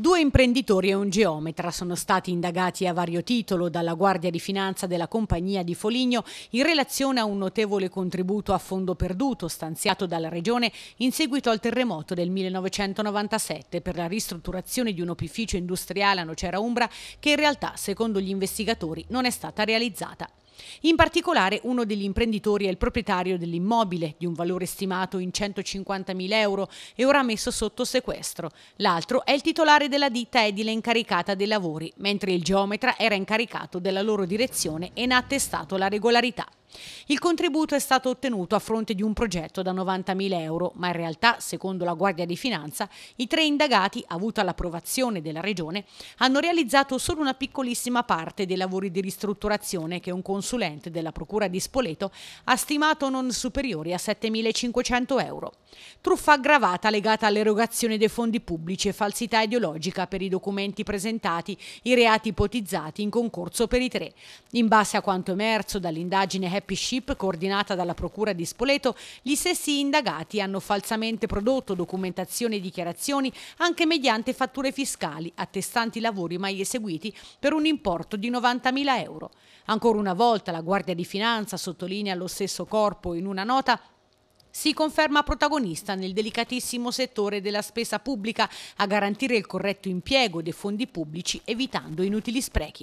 Due imprenditori e un geometra sono stati indagati a vario titolo dalla Guardia di Finanza della Compagnia di Foligno in relazione a un notevole contributo a fondo perduto stanziato dalla Regione in seguito al terremoto del 1997 per la ristrutturazione di un opificio industriale a Nocera Umbra che in realtà, secondo gli investigatori, non è stata realizzata. In particolare uno degli imprenditori è il proprietario dell'immobile di un valore stimato in 150.000 euro e ora messo sotto sequestro. L'altro è il titolare della ditta edile incaricata dei lavori, mentre il geometra era incaricato della loro direzione e ne ha attestato la regolarità. Il contributo è stato ottenuto a fronte di un progetto da 90.000 euro, ma in realtà, secondo la Guardia di Finanza, i tre indagati, avuta l'approvazione della Regione, hanno realizzato solo una piccolissima parte dei lavori di ristrutturazione che un consulente consulente della Procura di Spoleto ha stimato non superiori a 7.500 euro. Truffa aggravata legata all'erogazione dei fondi pubblici e falsità ideologica per i documenti presentati, i reati ipotizzati in concorso per i tre. In base a quanto emerso dall'indagine Happy Ship coordinata dalla Procura di Spoleto, gli stessi indagati hanno falsamente prodotto documentazioni e dichiarazioni anche mediante fatture fiscali attestanti lavori mai eseguiti per un importo di 90.000 euro. Ancora una volta volta la Guardia di Finanza sottolinea lo stesso corpo in una nota, si conferma protagonista nel delicatissimo settore della spesa pubblica a garantire il corretto impiego dei fondi pubblici evitando inutili sprechi.